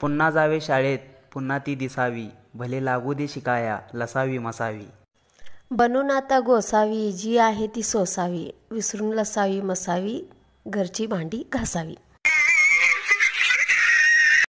पुन्हा जावे शाळेत पुन्हा ती दिसावी भले लागू दे शिकाया लसावी मसावी बनून आता गोसावी जी आहे ती सोसावी विसरून लसावी मसावी घरची भांडी घासावी